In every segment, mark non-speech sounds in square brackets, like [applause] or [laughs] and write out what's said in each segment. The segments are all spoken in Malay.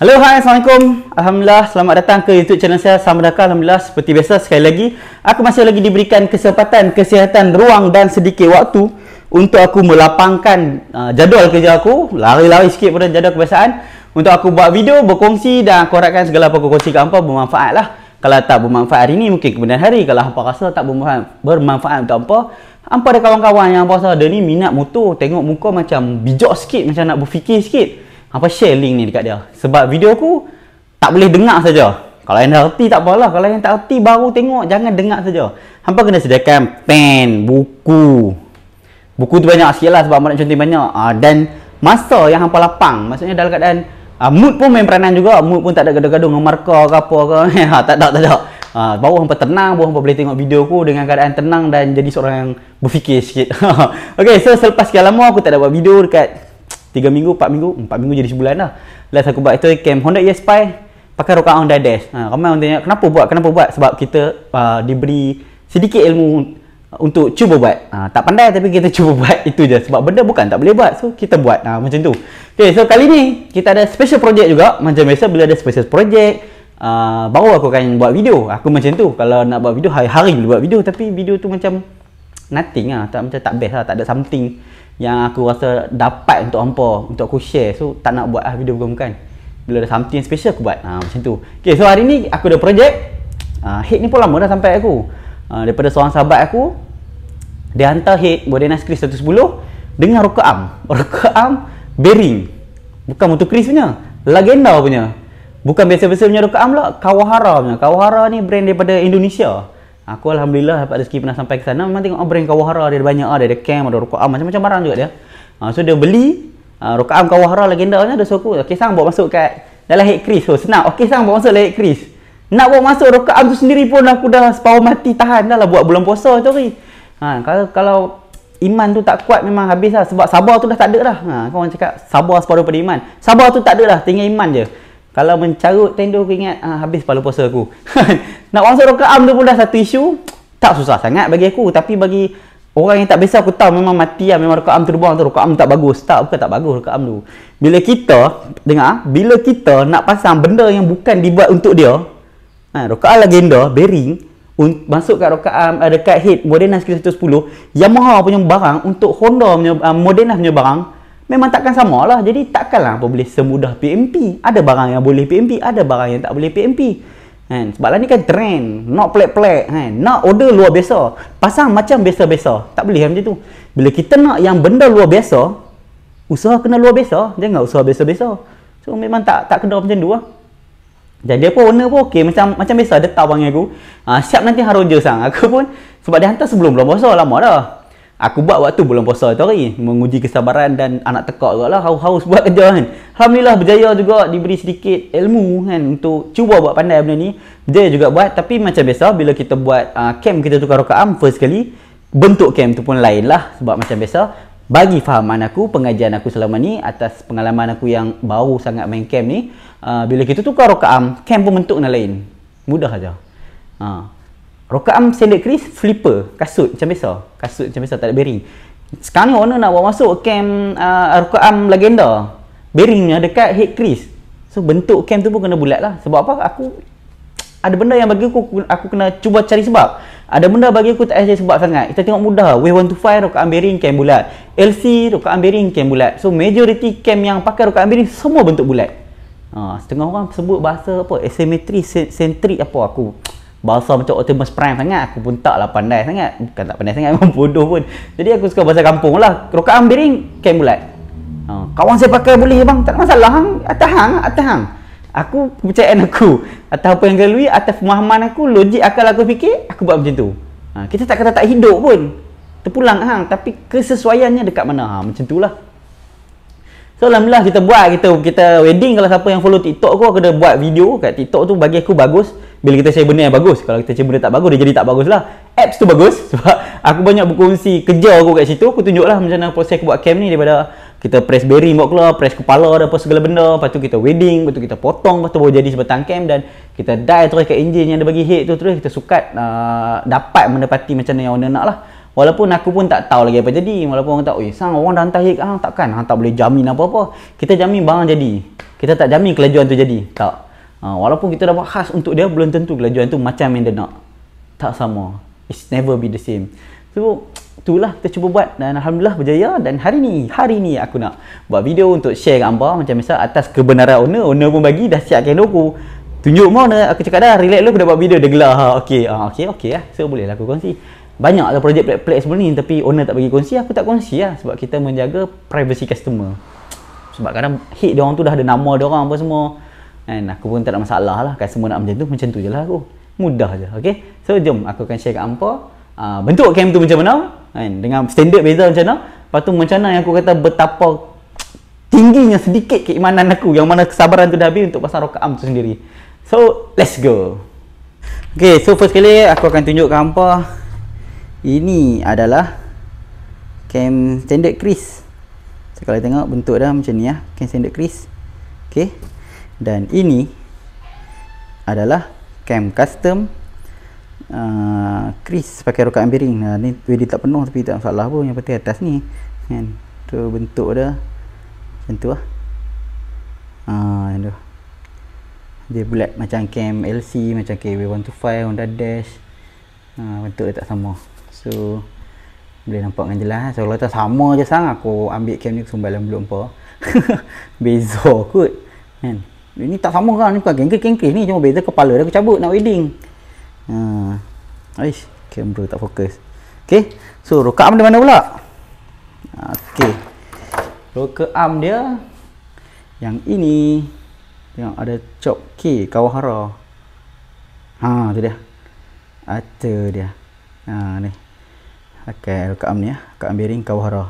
Hello, hai, Assalamualaikum. Alhamdulillah, selamat datang ke YouTube channel saya. Sama dakal, Alhamdulillah, seperti biasa, sekali lagi. Aku masih lagi diberikan kesempatan, kesihatan, ruang dan sedikit waktu untuk aku melapangkan uh, jadual kerja aku. Lari-lari sikit pada jadual kebiasaan. Untuk aku buat video, berkongsi dan korakkan segala apa aku kongsi kat hampa, bermanfaat lah. Kalau tak bermanfaat hari ni, mungkin kemudian hari. Kalau hampa rasa tak bermanfaat, bermanfaat untuk hampa, hampa ada kawan-kawan yang hampa rasa ada ni minat motor, tengok muka macam bijak sikit, macam nak berfikir sikit apa share link ni dekat dia sebab video aku tak boleh dengar saja kalau yang dah erti tak apalah kalau yang tak erti baru tengok jangan dengar saja hampa kena sediakan pen buku buku tu banyak sikit lah sebab nak contoh banyak uh, dan masa yang hampa lapang maksudnya dalam keadaan uh, mood pun main peranan juga mood pun tak ada gaduh-gaduh dengan markah ke apa ke [laughs] ha, tak ada tak ada uh, baru hampa tenang baru hampa boleh tengok video aku dengan keadaan tenang dan jadi seorang yang berfikir sikit [laughs] Okay, so selepas sekian lama aku tak ada buat video dekat tiga minggu, empat minggu, empat minggu jadi sebulan lah. Last aku buat itu camp Honda ES5 pakai rokaan Honda Dash. Ha, ramai orang tanya, kenapa buat? Kenapa buat? Sebab kita uh, diberi sedikit ilmu untuk cuba buat. Ha, tak pandai tapi kita [laughs] cuba buat. Itu je. Sebab benda bukan tak boleh buat. So, kita buat. Ha, macam tu. Okay, so kali ni kita ada special project juga. Macam biasa bila ada special project, uh, baru aku akan buat video. Aku macam tu. Kalau nak buat video, hari-hari boleh buat video. Tapi video tu macam nothing lah. Tak, macam tak best lah. Tak ada something yang aku rasa dapat untuk hampa untuk aku share so tak nak buat lah video bukan-bukan bila ada something special aku buat ha, macam tu ok so hari ni aku ada projek ah, ha, hate ni pun lama dah sampai aku ha, daripada seorang sahabat aku dia hantar hate body nice Chris 110 dengan roka arm [laughs] roka arm bearing bukan motor Kris punya legenda punya bukan biasa-biasa punya roka arm lah Kawahara punya Kawahara ni brand daripada Indonesia Aku alhamdulillah dapat rezeki pernah sampai ke sana. Memang tengok oh, brand Kawahara dia ada banyak ah, ada ada camp, ada rukuah macam-macam barang juga dia. Ha, so dia beli ha, ah, rukuah Kawahara legenda ni ada suku. Okey sang bawa masuk kat dalam head Chris. Oh, so senang. Okey sang bawa masuk head Chris. Nak bawa masuk rukuah tu sendiri pun aku dah sepau mati tahan dah lah buat bulan puasa tu hari. Ha, kalau kalau iman tu tak kuat memang habis lah sebab sabar tu dah tak ada dah. Ha, kau orang cakap sabar separuh daripada iman. Sabar tu tak ada dah, tinggal iman je kalau mencarut tendur aku ingat ah, habis palu puasa aku [laughs] nak wangsa rokaam tu pun dah satu isu tak susah sangat bagi aku tapi bagi orang yang tak biasa aku tahu memang mati lah memang rokaam terbuang tu rokaam tak bagus tak bukan tak bagus rokaam tu bila kita dengar ah, bila kita nak pasang benda yang bukan dibuat untuk dia ha, rokaam legenda bearing un, masuk kat rokaam uh, eh, dekat head Modena 110 Yamaha punya barang untuk Honda punya uh, Modena punya barang memang takkan sama lah. Jadi takkanlah apa boleh semudah PMP. Ada barang yang boleh PMP, ada barang yang tak boleh PMP. Kan? Sebab lah ni kan trend. Nak pelik-pelik. Kan? Nak order luar biasa. Pasang macam biasa-biasa. Tak boleh macam tu. Bila kita nak yang benda luar biasa, usaha kena luar biasa. Jangan usaha biasa-biasa. So memang tak tak kena macam tu lah. Jadi apa owner pun okey macam macam biasa dia tahu panggil aku. Ha, siap nanti haroja sang. [laughs] Aku pun sebab dia hantar sebelum belum puasa lama dah. Aku buat waktu bulan puasa tu hari Menguji kesabaran dan anak tekak juga lah Haus-haus buat [laughs] kerja kan Alhamdulillah berjaya juga diberi sedikit ilmu kan Untuk cuba buat pandai benda ni Dia juga buat Tapi macam biasa bila kita buat uh, camp kita tukar rokaam First kali Bentuk camp tu pun lain lah Sebab macam biasa Bagi fahaman aku Pengajian aku selama ni Atas pengalaman aku yang baru sangat main camp ni uh, Bila kita tukar rokaam Camp pun bentuk lain Mudah saja Ha, Rokaam standard Chris flipper kasut macam biasa. Kasut macam biasa tak ada bearing. Sekarang ni owner nak bawa masuk cam uh, Rokaam legenda. Bearingnya dekat head Chris. So bentuk cam tu pun kena bulat lah. Sebab apa? Aku ada benda yang bagi aku aku kena cuba cari sebab. Ada benda bagi aku tak ada sebab sangat. Kita tengok mudah. Wave 1 to 5 rokaam bearing cam bulat. LC rokaam bearing cam bulat. So majority cam yang pakai rokaam bearing semua bentuk bulat. Ha, setengah orang sebut bahasa apa? Asymmetry, centric apa aku bahasa macam Optimus Prime sangat aku pun tak lah pandai sangat bukan tak pandai sangat [laughs] memang bodoh pun jadi aku suka bahasa kampung lah rokat ambiring kain bulat ha. kawan saya pakai boleh bang tak ada masalah hang atas hang atas hang aku kepercayaan aku atas apa yang dilalui atas pemahaman aku logik akal aku fikir aku buat macam tu ha. kita tak kata tak hidup pun terpulang hang tapi kesesuaiannya dekat mana ha. macam tu lah So alhamdulillah kita buat kita kita wedding kalau siapa yang follow TikTok aku aku dah buat video kat TikTok tu bagi aku bagus bila kita share benda yang bagus kalau kita share benda tak bagus dia jadi tak bagus lah apps tu bagus [laughs] sebab aku banyak buku berkongsi kerja aku kat situ aku tunjuk lah macam mana proses aku buat camp ni daripada kita press berry, buat keluar press kepala ada apa segala benda lepas tu kita wedding lepas tu kita potong lepas tu baru jadi sebatang camp dan kita die terus kat engine yang dia bagi hit tu terus kita sukat uh, dapat mendapati macam mana yang owner nak lah Walaupun aku pun tak tahu lagi apa jadi Walaupun orang tahu, eh sang orang dah hantar hit ke ah, Takkan, hang ah, tak boleh jamin apa-apa Kita jamin barang jadi Kita tak jamin kelajuan tu jadi Tak, Ha, walaupun kita dah buat khas untuk dia, belum tentu kelajuan tu macam yang dia nak. Tak sama. It's never be the same. So, itulah kita cuba buat dan Alhamdulillah berjaya dan hari ni, hari ni aku nak buat video untuk share dengan Ambar macam misal atas kebenaran owner, owner pun bagi dah siap kena aku tunjuk mana aku cakap dah relax lu aku dah buat video dia gelar ha, okay, ha, ah, ok, ok lah so boleh lah aku kongsi banyak lah projek pelik-pelik sebelum ni tapi owner tak bagi kongsi aku tak kongsi lah sebab kita menjaga privacy customer sebab kadang hit dia orang tu dah ada nama dia orang apa semua kan aku pun tak ada masalah lah kan semua nak macam tu macam tu je lah aku mudah je okay? so jom aku akan share kat hangpa uh, bentuk camp tu macam mana kan dengan standard beza macam mana lepas tu macam mana yang aku kata betapa tingginya sedikit keimanan aku yang mana kesabaran tu dah habis untuk pasang rokaam tu sendiri so let's go Okay, so first kali aku akan tunjukkan hampa Ini adalah Cam standard Chris So kalau tengok bentuk dia macam ni lah Cam standard Chris Okay dan ini adalah cam custom uh, Chris pakai rokat bearing uh, ni dia tak penuh tapi tak masalah pun yang penting atas ni kan tu bentuk dia macam tu lah uh, tu. dia bulat macam cam LC macam KW125 Honda Dash uh, bentuk dia tak sama so boleh nampak dengan jelas so kalau tak sama je sang aku ambil cam ni sumbalan belum apa beza kot kan ini tak sama kan ni bukan kengkis-kengkis ni cuma beza kepala dia aku cabut nak wedding. Ha. Aish, kamera tak fokus. Okey. So rukam di mana pula? Okey. Rukam dia yang ini yang ada chop K Kawahara. Ha, tu dia. Ada ah, dia. Ha ni. Okey, rukam ni ya. Ah. Rukam bearing Kawahara.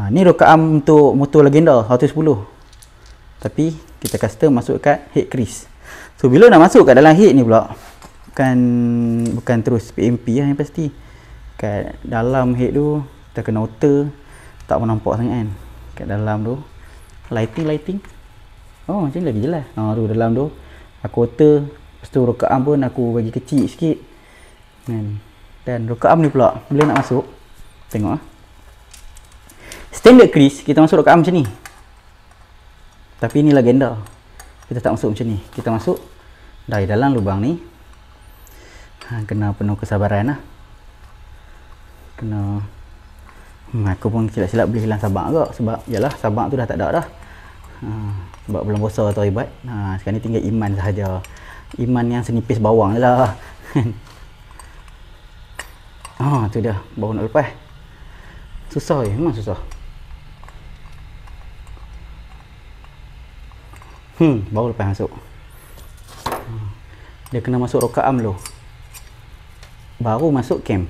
Ha, ni rukam untuk motor legenda 110. Tapi kita custom masuk kat head crease so bila nak masuk kat dalam head ni pula bukan bukan terus PMP lah yang pasti kat dalam head tu kita kena outer tak pun nampak sangat kan kat dalam tu lighting lighting oh macam ni lagi jelas oh, ha, tu dalam tu aku outer lepas tu rokaam pun aku bagi kecil sikit kan. dan, dan rokaam ni pula bila nak masuk tengok lah standard crease kita masuk rokaam macam ni tapi ini legenda kita tak masuk macam ni kita masuk dari dalam lubang ni ha, kena penuh kesabaran lah kena hmm, aku pun silap-silap boleh hilang sabak kot sebab yalah sabak tu dah tak ada dah ha, sebab belum bosa atau ibat ha, sekarang ni tinggal iman sahaja iman yang senipis bawang je lah [laughs] ha, tu dah baru nak lepas susah je eh? memang susah Hmm, baru lepas masuk. Hmm. Dia kena masuk rokaam dulu. Baru masuk camp.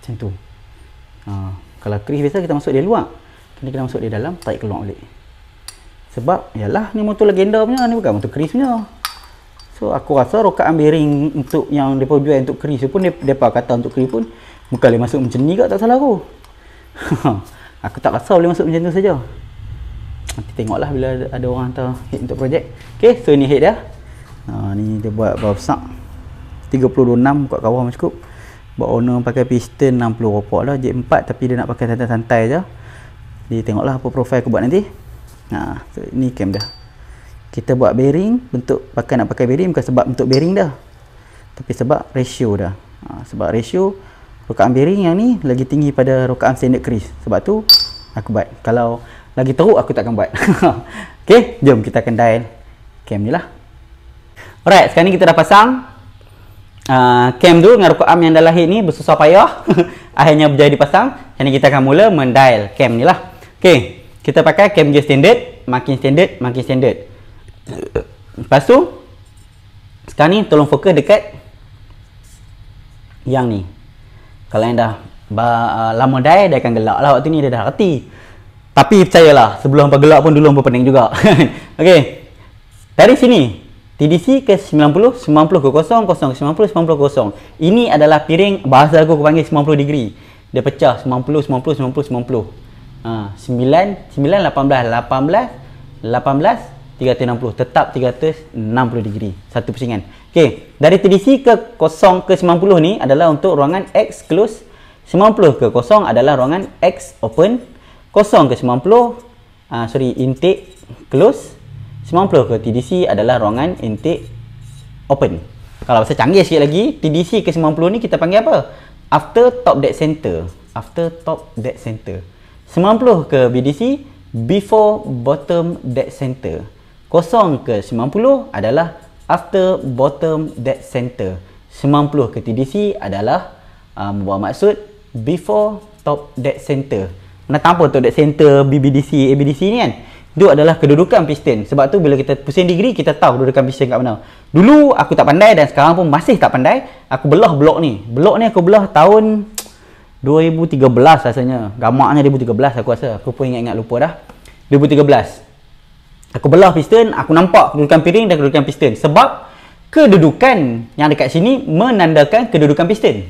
Macam tu. Ha, kalau kris biasa kita masuk dia luar. Kita kena masuk dia dalam, tarik keluar balik. Sebab, yalah ni motor legenda punya. Ni bukan motor Chris punya. So, aku rasa rokaam bearing untuk yang mereka jual untuk kris pun, dia, dia mereka kata untuk kris pun, bukan boleh masuk macam ni kat tak salah aku. [laughs] aku tak rasa boleh masuk macam tu saja nanti tengoklah bila ada orang hantar head untuk projek okey so ni head dia ha ni dia buat berapa besar 326 kat kawah macam cukup buat owner pakai piston 60 ropak lah J4 tapi dia nak pakai santai-santai je jadi tengoklah apa profile aku buat nanti ha so ni cam dia kita buat bearing bentuk pakai nak pakai bearing bukan sebab bentuk bearing dah tapi sebab ratio dah ha, sebab ratio rokaan bearing yang ni lagi tinggi pada rokaan standard crease sebab tu aku buat kalau lagi teruk aku tak akan buat. [laughs] Okey, jom kita akan dial cam ni lah. Alright, sekarang ni kita dah pasang uh, cam tu dengan rukuk arm yang dah lahir ni bersusah payah. [laughs] Akhirnya berjaya dipasang. Sekarang kita akan mula mendial cam ni lah. Okey, kita pakai cam gear standard. Makin standard, makin standard. Lepas tu, sekarang ni tolong fokus dekat yang ni. Kalau yang dah lama dial, dia akan gelak lah waktu ni. Dia dah reti. Tapi percayalah, sebelum hampa gelap pun dulu hampa pening juga. [laughs] Okey. Dari sini, TDC ke 90, 90 ke 0, 0 90, 90, 0. Ini adalah piring, bahasa aku aku panggil 90 degree. Dia pecah 90, 90, 90, 90. Uh, 9, 9, 18, 18, 18, 360 tetap 360 degree satu pusingan Okey, dari TDC ke 0 ke 90 ni adalah untuk ruangan X close 90 ke 0 adalah ruangan X open kosong ke 90 uh, ah, sorry intake close 90 ke TDC adalah ruangan intake open kalau saya canggih sikit lagi TDC ke 90 ni kita panggil apa after top dead center after top dead center 90 ke BDC before bottom dead center kosong ke 90 adalah after bottom dead center 90 ke TDC adalah uh, ah, membuat maksud before top dead center menentang apa tu dekat center BBDC ABDC ni kan itu adalah kedudukan piston sebab tu bila kita pusing degree kita tahu kedudukan piston kat mana dulu aku tak pandai dan sekarang pun masih tak pandai aku belah blok ni blok ni aku belah tahun 2013 rasanya gamaknya 2013 aku rasa aku pun ingat-ingat lupa dah 2013 aku belah piston aku nampak kedudukan piring dan kedudukan piston sebab kedudukan yang dekat sini menandakan kedudukan piston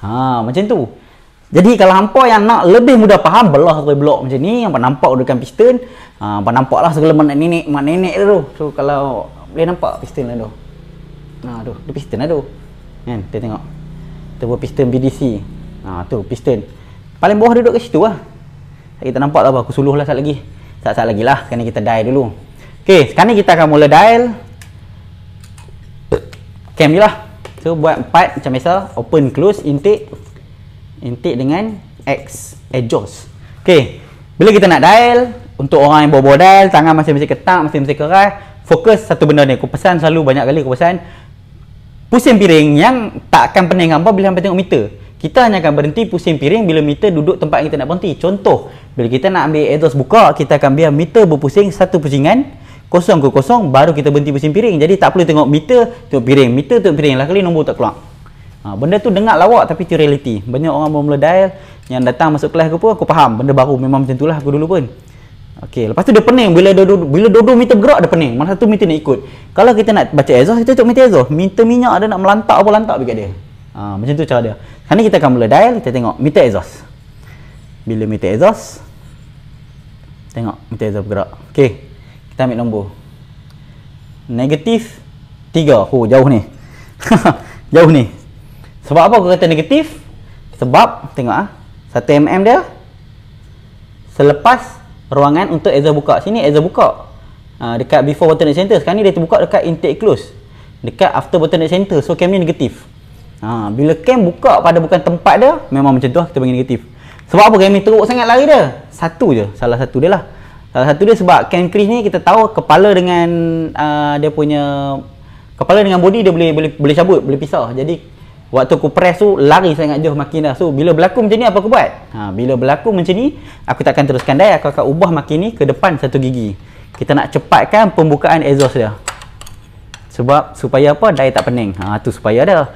ha macam tu jadi kalau hampa yang nak lebih mudah faham belah satu blok macam ni, hampa nampak urutan piston, ha, hampa nampaklah segala mak nenek, mana nenek tu. So kalau boleh nampak piston lah tu. Ha tu, tu piston lah tu. Kan, kita tengok. Tu buat piston BDC. Ha tu piston. Paling bawah dia duduk kat situ lah. Kita nampak lah, apa, aku suluh lah sat lagi. Sat sat lagi lah, sekarang kita dial dulu. Okay, sekarang kita akan mula dial. Cam je lah. So buat empat, macam biasa, open close intake intik dengan X adjust eh, ok bila kita nak dial untuk orang yang bawa-bawa dial tangan masih-masih ketak masih-masih keras fokus satu benda ni aku pesan selalu banyak kali aku pesan pusing piring yang tak akan pening apa bila sampai tengok meter kita hanya akan berhenti pusing piring bila meter duduk tempat yang kita nak berhenti contoh bila kita nak ambil adjust buka kita akan biar meter berpusing satu pusingan kosong ke kosong baru kita berhenti pusing piring jadi tak perlu tengok meter tengok piring meter tengok piring lagi nombor tak keluar Ha, benda tu dengar lawak tapi tu reality. Banyak orang bermula dial yang datang masuk kelas aku pun aku faham benda baru memang macam itulah aku dulu pun. Okey, lepas tu dia pening bila dodo, bila dodo meter gerak, dia pening. Mana tu meter nak ikut. Kalau kita nak baca exhaust kita cucuk meter exhaust. Meter minyak ada nak melantak apa lantak dekat dia. Ha, macam tu cara dia. Sekarang kita akan mula dial kita tengok meter exhaust. Bila meter exhaust tengok meter exhaust bergerak. Okey. Kita ambil nombor. Negatif 3. Oh, jauh ni. [laughs] jauh ni. Sebab apa aku kata negatif? Sebab, tengok ah. 1mm dia. Selepas ruangan untuk Ezra buka. Sini Ezra buka. Uh, dekat before bottleneck center. Sekarang ni dia terbuka dekat intake close. Dekat after bottleneck center. So, cam ni negatif. Uh, bila cam buka pada bukan tempat dia, memang macam tu lah kita panggil negatif. Sebab apa cam ni teruk sangat lari dia? Satu je. Salah satu dia lah. Salah satu dia sebab cam crease ni kita tahu kepala dengan uh, dia punya kepala dengan bodi dia boleh boleh boleh cabut, boleh pisah. Jadi Waktu aku press tu lari sangat jauh makin dah. So bila berlaku macam ni apa aku buat? Ha, bila berlaku macam ni aku takkan teruskan daya. aku akan ubah makin ni ke depan satu gigi. Kita nak cepatkan pembukaan exhaust dia. Sebab supaya apa? Daya tak pening. Ha tu supaya dia.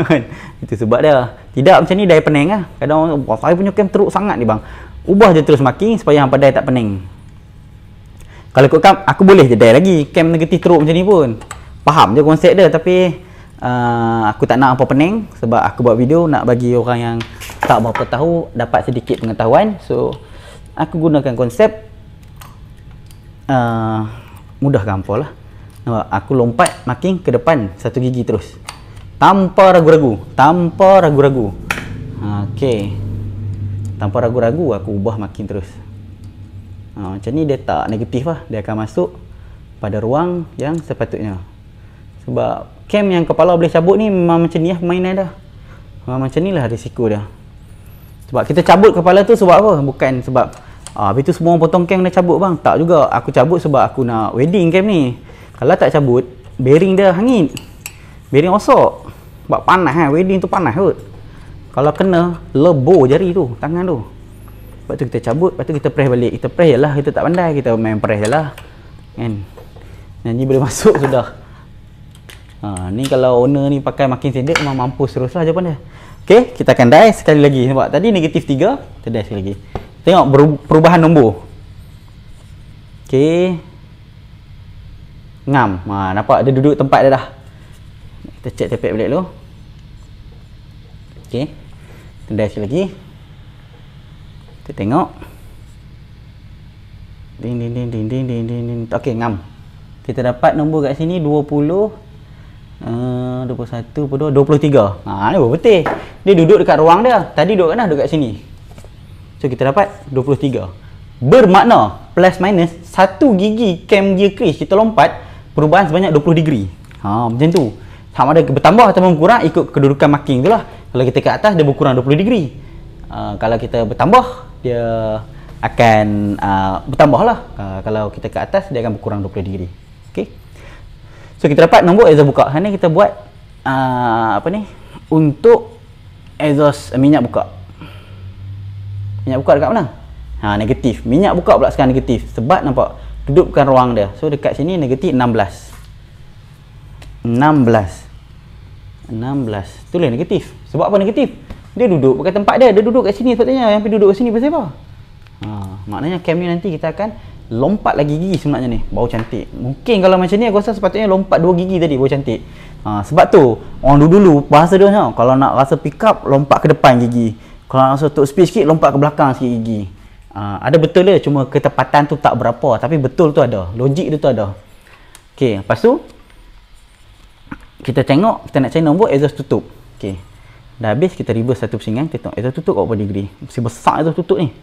[laughs] Itu sebab dah. Tidak macam ni dai pening ah. Kadang orang saya punya cam teruk sangat ni bang. Ubah je terus makin supaya hangpa daya tak pening. Kalau ikut kam aku boleh je dai lagi. Cam negatif teruk macam ni pun. Faham je konsep dia tapi Ah, aku tak nak apa pening sebab aku buat video nak bagi orang yang tak berapa tahu dapat sedikit pengetahuan so aku gunakan konsep uh, mudah gampol lah nampak aku lompat makin ke depan satu gigi terus tanpa ragu-ragu tanpa ragu-ragu ah, ok tanpa ragu-ragu aku ubah makin terus ha, macam ni dia tak negatif lah dia akan masuk pada ruang yang sepatutnya sebab Cam yang kepala boleh cabut ni memang macam ni lah permainan dah ha, Memang macam ni lah risiko dia Sebab kita cabut kepala tu sebab apa? Bukan sebab ah, Habis tu semua potong cam dah cabut bang Tak juga aku cabut sebab aku nak wedding cam ni Kalau tak cabut Bearing dia hangin, Bearing osok Sebab panas kan wedding tu panas kot Kalau kena lebo jari tu tangan tu Lepas tu kita cabut Lepas tu kita press balik Kita press je lah kita tak pandai kita main press je lah Kan Nanti boleh [laughs] masuk sudah Ha, ni kalau owner ni pakai makin sedek memang mampus terus lah jawapan dia. Okay, kita akan die sekali lagi. Nampak tadi negatif 3, kita die sekali lagi. Tengok perubahan nombor. Okay. Ngam. Ha, nampak dia duduk tempat dia dah. Kita check tepek balik dulu. Okay. Kita die sekali lagi. Kita tengok. Ding, ding, ding, ding, ding, ding, ding, Okay, ngam. Kita dapat nombor kat sini 20 21 22, 23 ha, ni berapa betul dia duduk dekat ruang dia tadi duduk kena duduk kat sini so kita dapat 23 bermakna plus minus satu gigi cam gear crease kita lompat perubahan sebanyak 20 degree ha, macam tu sama ada bertambah atau berkurang ikut kedudukan marking tu lah kalau kita ke atas dia berkurang 20 degree uh, kalau kita bertambah dia akan uh, bertambah lah uh, kalau kita ke atas dia akan berkurang 20 degree Okay. So kita dapat nombor Ezra buka. Sana kita buat uh, apa ni? Untuk exhaust minyak buka. Minyak buka dekat mana? Ha negatif. Minyak buka pula sekarang negatif sebab nampak tutupkan ruang dia. So dekat sini negatif 16. 16. 16. Tulis negatif. Sebab apa negatif? Dia duduk pakai tempat dia. Dia duduk kat sini sepatutnya. Yang pergi duduk kat sini pasal apa? Ha, maknanya cam ni nanti kita akan lompat lagi gigi sebenarnya ni baru cantik mungkin kalau macam ni aku rasa sepatutnya lompat dua gigi tadi baru cantik ha, sebab tu orang dulu-dulu bahasa dia macam kalau nak rasa pick up lompat ke depan gigi kalau nak rasa untuk speed sikit lompat ke belakang sikit gigi ha, ada betul dia cuma ketepatan tu tak berapa tapi betul tu ada logik dia tu ada ok lepas tu kita tengok kita nak channel nombor exhaust tutup ok dah habis kita reverse satu pusingan kita tengok exhaust tutup berapa degree mesti besar exhaust tutup ni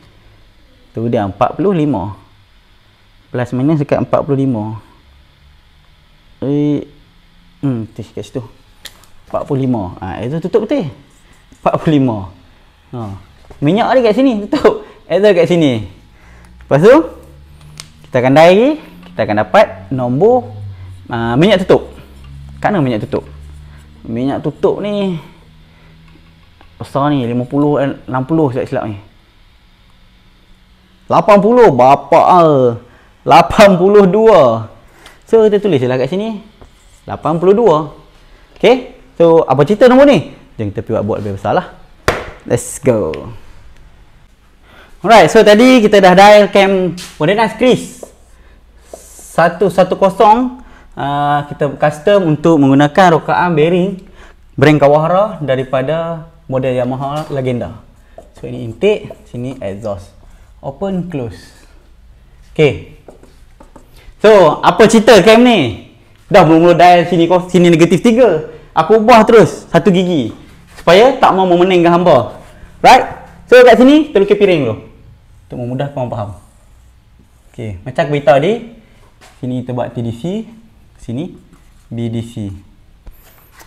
tu dia 45 plus minus dekat 45 eh hmm tu dekat situ 45 ah ha, itu tutup betul 45 ha minyak ada kat sini tutup ether kat sini lepas tu kita akan dai kita akan dapat nombor uh, minyak tutup kat mana minyak tutup minyak tutup ni besar ni 50 60 silap silap ni 80 bapak ah 82 So kita tulis lah kat sini 82 Okay So apa cerita nombor ni? Jangan kita buat buat lebih besar lah Let's go Alright so tadi kita dah dial cam Modernize Chris 110 uh, Kita custom untuk menggunakan rokaan bearing Brand Kawahara daripada model Yamaha Legenda So ini intake, sini exhaust Open close Okay, So, apa cerita camp ni? Dah mula-mula dial sini kau sini negatif 3. Aku ubah terus satu gigi supaya tak mau memeningkan hamba. Right? So, kat sini terus piring dulu. Untuk memudah kau faham. Okay, macam aku beritahu tadi, sini kita buat TDC, sini BDC.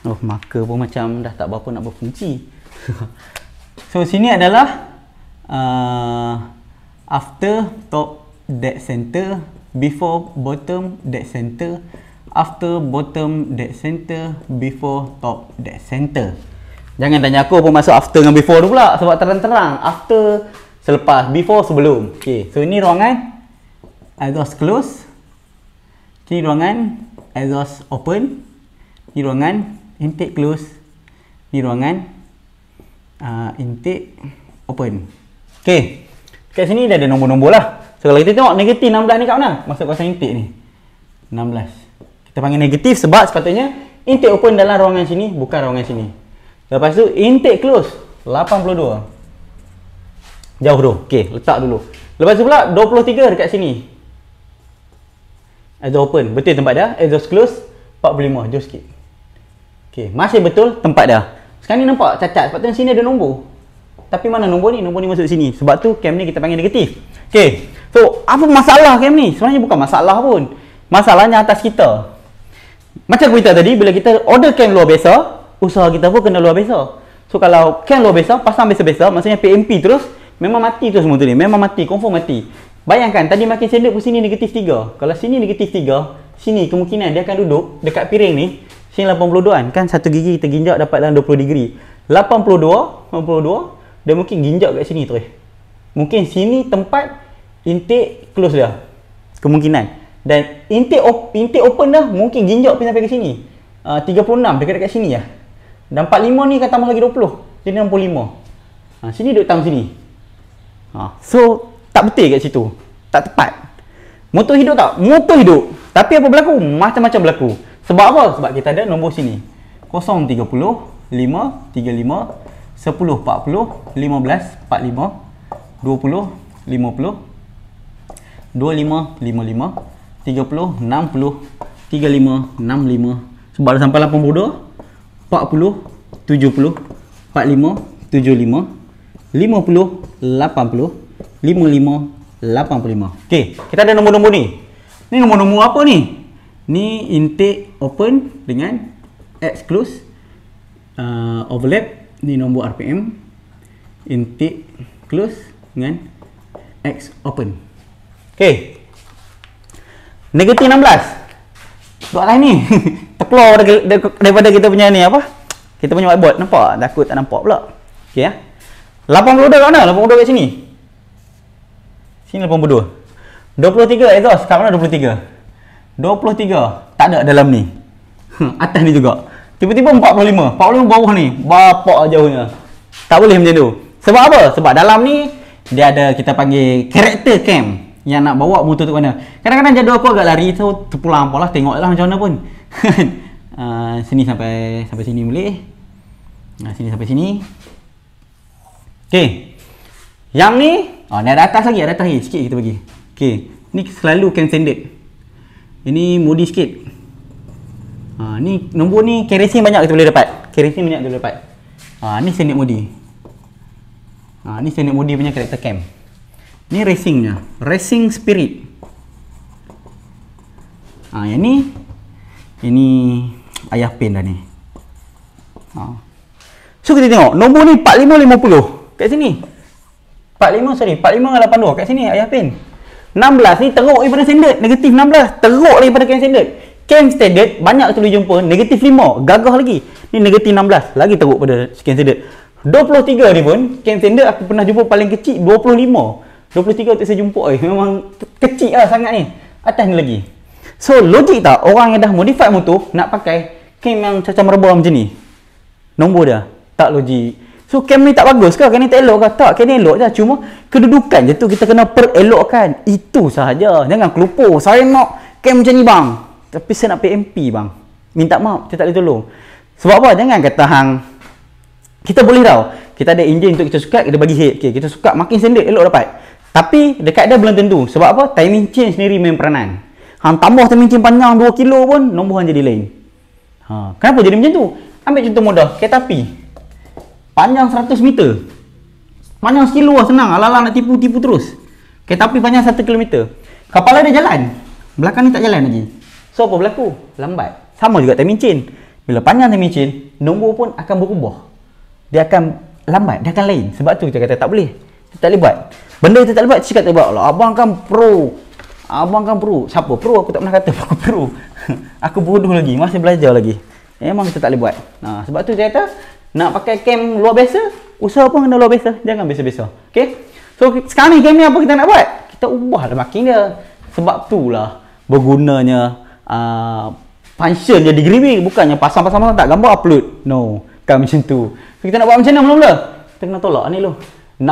Oh, maka pun macam dah tak berapa nak berfungsi. [laughs] so, sini adalah uh, after top dead center before bottom dead center after bottom dead center before top dead center jangan tanya aku pun masuk after dengan before tu pula sebab terang-terang after selepas before sebelum okey so ini ruangan exhaust close ini ruangan exhaust open ini ruangan intake close ini ruangan uh, intake open okey kat sini dah ada nombor-nombor lah So kalau kita tengok negatif 16 ni kat mana? Masuk kawasan intake ni. 16. Kita panggil negatif sebab sepatutnya intake open dalam ruangan sini bukan ruangan sini. Lepas tu intake close 82. Jauh tu. okay letak dulu. Lepas tu pula 23 dekat sini. Exhaust open. Betul tempat dia. Exhaust close 45. Jauh sikit. okay masih betul tempat dia. Sekarang ni nampak cacat sebab sini ada nombor. Tapi mana nombor ni? Nombor ni masuk sini. Sebab tu cam ni kita panggil negatif. okay So, apa masalah camp ni? Sebenarnya bukan masalah pun. Masalahnya atas kita. Macam aku cerita tadi, bila kita order camp luar biasa, usaha kita pun kena luar biasa. So, kalau camp luar biasa, pasang biasa-biasa, maksudnya PMP terus, memang mati terus semua tu ni. Memang mati, confirm mati. Bayangkan, tadi makin sendok pun sini negatif 3. Kalau sini negatif 3, sini kemungkinan dia akan duduk dekat piring ni, sini 82an. Kan satu gigi kita ginjak dapat dalam 20 degree. 82, 82, dia mungkin ginjak kat sini tu. Mungkin sini tempat intake close dah kemungkinan dan intake op, intake open dah mungkin ginjak pun ke sini ah, uh, 36 dekat-dekat sini lah dan 45 ni akan tambah lagi 20 jadi 65 ha, uh, sini duduk tang sini uh, so tak betul kat situ tak tepat motor hidup tak? motor hidup tapi apa berlaku? macam-macam berlaku sebab apa? sebab kita ada nombor sini 030 5 35 10, 40, 15, 45, 20, 50, 2555 3060 3565 sebab dah sampai lampu bodoh 40 70 45 75 50 60 70 80 55 Okey, kita ada nombor-nombor ni. Ni nombor-nombor apa ni? Ni intake open dengan X close uh, overlap ni nombor RPM intake close dengan X open. Okey. Negatif 16. Buat lain ni. [laughs] Terkeluar daripada kita punya ni apa? Kita punya whiteboard. Nampak? Takut tak nampak pula. Okey ya. 82 kat mana? 82 kat sini. Sini 82. 23 exhaust kat mana 23? 23. Tak ada dalam ni. Hmm, atas ni juga. Tiba-tiba 45. 45 bawah ni. Bapak jauhnya. Tak boleh macam tu. Sebab apa? Sebab dalam ni dia ada kita panggil character cam yang nak bawa motor tu ke mana kadang-kadang jadual aku agak lari so terpulang pula lah tengok lah macam mana pun uh, [laughs] sini sampai sampai sini boleh uh, sini sampai sini ok yang ni oh ni ada atas lagi ada atas lagi sikit kita bagi ok ni selalu can standard ini modi sikit uh, ni nombor ni kerosene banyak kita boleh dapat kerosene banyak kita boleh dapat uh, ni standard modi uh, ni standard modi punya karakter cam ini racingnya. Racing spirit. Ah, yang ni. Ini ayah pin dah ni. Ha. So kita tengok. Nombor ni 4550. Kat sini. 45 sorry. 4582 kat sini ayah pin. 16 ni teruk daripada standard. Negatif 16. Teruk daripada kain standard. Kain standard banyak tu boleh jumpa. Negatif 5. Gagah lagi. Ni negatif 16. Lagi teruk pada kain standard. 23 ni pun. Kain standard aku pernah jumpa paling kecil 25. 23 untuk saya jumpa oi eh, memang kecil lah sangat ni atas ni lagi so logik tak orang yang dah modify motor nak pakai cam yang macam merebah macam ni nombor dia tak logik so cam ni tak bagus ke cam ni tak elok ke tak cam ni elok je cuma kedudukan je tu kita kena perelokkan itu sahaja jangan kelupo saya nak cam macam ni bang tapi saya nak PMP bang minta maaf saya tak boleh tolong sebab apa jangan kata hang kita boleh tau kita ada enjin untuk kita suka kita bagi head okay, kita suka makin sendek elok dapat tapi dekat dia belum tentu. Sebab apa? Timing change sendiri main peranan. Hang tambah timing change panjang 2 kilo pun nombor hang jadi lain. Ha, kenapa jadi macam tu? Ambil contoh mudah, kereta api. Panjang 100 meter. Panjang sekilo lah senang. Alang-alang nak tipu-tipu terus. Kereta api panjang 1 km. Kepala dia jalan. Belakang ni tak jalan lagi. So apa berlaku? Lambat. Sama juga timing chain. Bila panjang timing chain, nombor pun akan berubah. Dia akan lambat. Dia akan lain. Sebab tu kita kata tak boleh. Kita tak boleh buat. Benda itu tak lebat, cakap tak lebat. Lah, abang kan pro. Abang kan pro. Siapa pro? Aku tak pernah kata aku [laughs] pro. aku bodoh lagi. Masih belajar lagi. Memang kita tak boleh Nah, sebab tu dia kata, nak pakai cam luar biasa, usaha pun kena luar biasa. Jangan biasa-biasa. Okay? So, sekarang ni cam ni apa kita nak buat? Kita ubah lah marking dia. Sebab tu lah bergunanya uh, function dia degree ni. Bukannya pasang pasang tak gambar upload. No. Kan macam tu. So, kita nak buat macam mana mula-mula? Kita kena tolak ni lu. 16,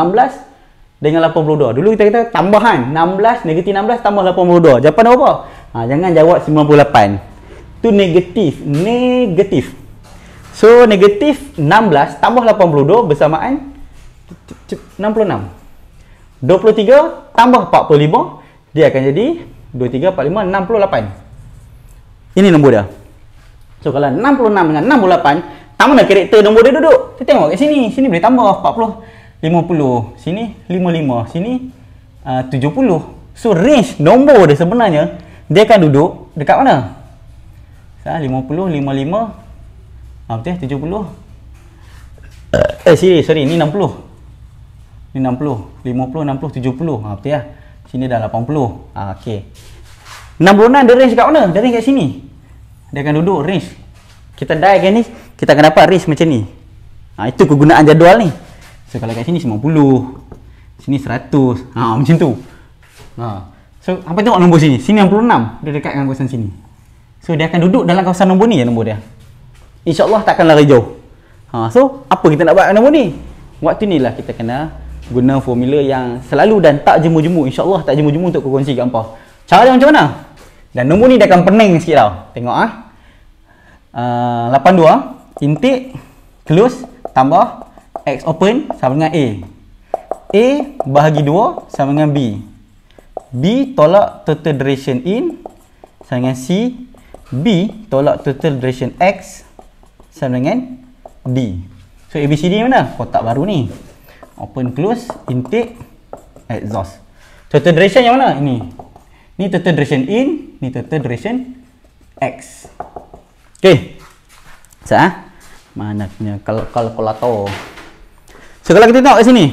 dengan 82. Dulu kita kata tambahan 16 negatif 16 tambah 82. Jawapan apa? Ha, jangan jawab 98. Tu negatif. Negatif. So negatif 16 tambah 82 bersamaan 66. 23 tambah 45 dia akan jadi 23, 45, 68. Ini nombor dia. So kalau 66 dengan 68 tambah nak lah karakter nombor dia duduk. Kita tengok kat sini. Sini boleh tambah 40. 50 sini 55 sini ah, uh, 70 so range nombor dia sebenarnya dia akan duduk dekat mana saya 50 55 ah betul 70 eh sini sorry ni 60 ni 60 50 60 70 ha, betul ya sini dah 80 ha, ok 66 dia range kat mana dia range kat sini dia akan duduk range kita die kan ni kita akan dapat range macam ni ha, itu kegunaan jadual ni So kalau kat sini 90 Sini 100 Haa macam tu Haa So apa tengok nombor sini Sini 66 Dia dekat dengan kawasan sini So dia akan duduk dalam kawasan nombor ni ya nombor dia Insya Allah takkan lari jauh Haa so Apa kita nak buat dengan nombor ni Waktu ni lah kita kena Guna formula yang selalu dan tak jemu-jemu Insya Allah tak jemu-jemu untuk aku kongsi kat Cara dia macam mana Dan nombor ni dia akan pening sikit tau Tengok ah. Ha? Uh, 82 Intik Close Tambah X open sama dengan A A bahagi 2 sama dengan B B tolak total duration in sama dengan C B tolak total duration X sama dengan D So ABCD mana? Kotak baru ni Open close intake exhaust Total duration yang mana? Ini Ni total duration in Ni total duration X Okay Sekejap ah. Mana punya kalkulator -kal -kal -kal -kal -kal -kal -kal -kal. So kalau kita tengok kat sini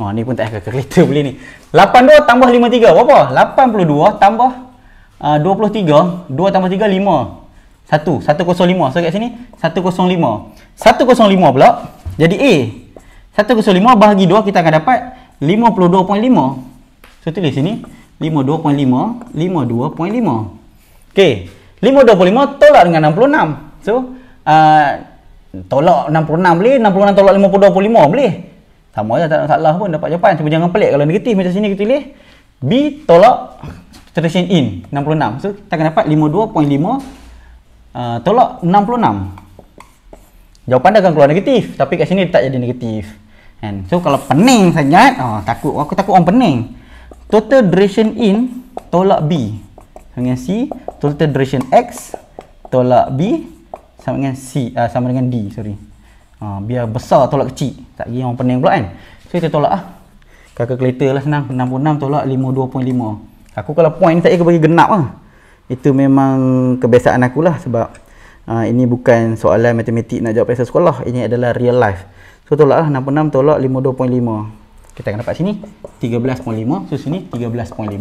Oh ni pun tak ada kereta boleh ni 82 tambah 53 berapa? 82 tambah uh, 23 2 tambah 3 5 1, 105. So kat sini, 105. 105 pula, jadi A. 105 bahagi 2, kita akan dapat 52.5. So tulis sini, 52.5, 52.5. Okay, 52.5 tolak dengan 66. So, uh, tolak 66 boleh 66 tolak 52 pun boleh sama aja tak salah pun dapat jawapan cuma jangan pelik kalau negatif macam sini kita boleh B tolak situation in 66 so kita akan dapat 52.5 uh, tolak 66 jawapan dia akan keluar negatif tapi kat sini tak jadi negatif And so kalau pening sangat oh, takut aku takut orang pening total duration in tolak B dengan C total duration X tolak B sama dengan C uh, sama dengan D sorry. Uh, biar besar tolak kecil. Tak kira orang pening pula kan. So kita tolak ah. Calculator lah senang 66 tolak 52.5. Aku kalau point ni tak kira bagi genap ah. Itu memang kebiasaan aku lah sebab uh, ini bukan soalan matematik nak jawab pasal sekolah. Ini adalah real life. So tolak lah 66 tolak 52.5. Kita akan dapat sini 13.5. So sini 13.5. 68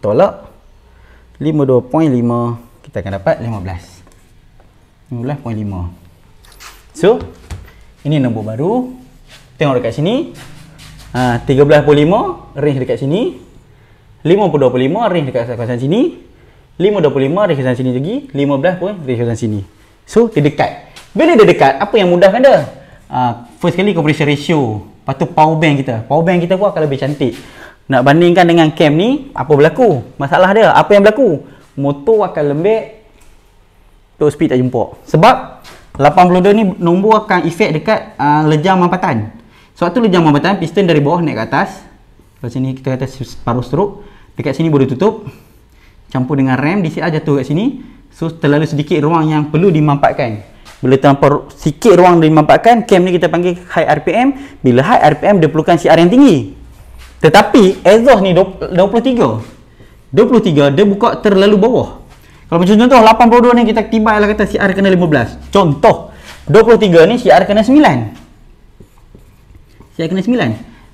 tolak 52.5 kita akan dapat 15 15.5 so ini nombor baru tengok dekat sini ah ha, 13.5 range dekat sini 52.5 range dekat kawasan sini 5.25 range kawasan sini lagi 15 pun range kawasan sini so dia dekat bila dia dekat apa yang mudahkan dia ha, first kali compression ratio lepas tu power bank kita power bank kita pun akan lebih cantik nak bandingkan dengan cam ni apa berlaku masalah dia apa yang berlaku motor akan lembek top speed tak jumpa sebab 82 ni nombor akan efek dekat uh, ah, lejam mampatan sebab tu lejam mampatan piston dari bawah naik ke atas kalau sini kita kata separuh stroke dekat sini boleh tutup campur dengan rem di DCR jatuh kat sini so terlalu sedikit ruang yang perlu dimampatkan bila terlampau sikit ruang dimampatkan cam ni kita panggil high RPM bila high RPM dia perlukan CR yang tinggi tetapi exhaust ni 23 23 dia buka terlalu bawah kalau macam contoh 82 ni kita tiba lah kata CR kena 15 contoh 23 ni CR kena 9 CR kena 9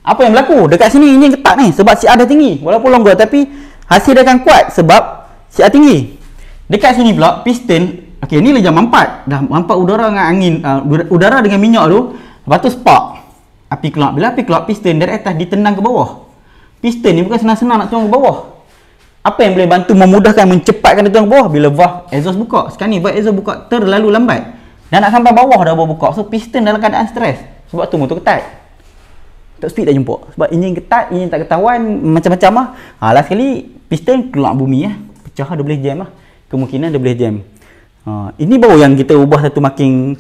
apa yang berlaku dekat sini ini yang ketat ni sebab CR dah tinggi walaupun longgar tapi hasil dia akan kuat sebab CR tinggi dekat sini pula piston ok ni lejam lah mampat dah mampat udara dengan angin uh, udara dengan minyak tu lepas tu spark api keluar bila api keluar piston dari atas ditendang ke bawah piston ni bukan senang-senang nak tuang ke bawah apa yang boleh bantu memudahkan mencepatkan dia turun ke bawah bila valve exhaust buka sekarang ni valve exhaust buka terlalu lambat dan nak sampai bawah dah buka so piston dalam keadaan stres sebab tu motor ketat tak speed tak jumpa sebab enjin ketat enjin tak ketahuan macam-macam lah ha, last kali piston keluar bumi ya. pecah lah, dia boleh jam lah kemungkinan dia boleh jam ha, ini baru yang kita ubah satu marking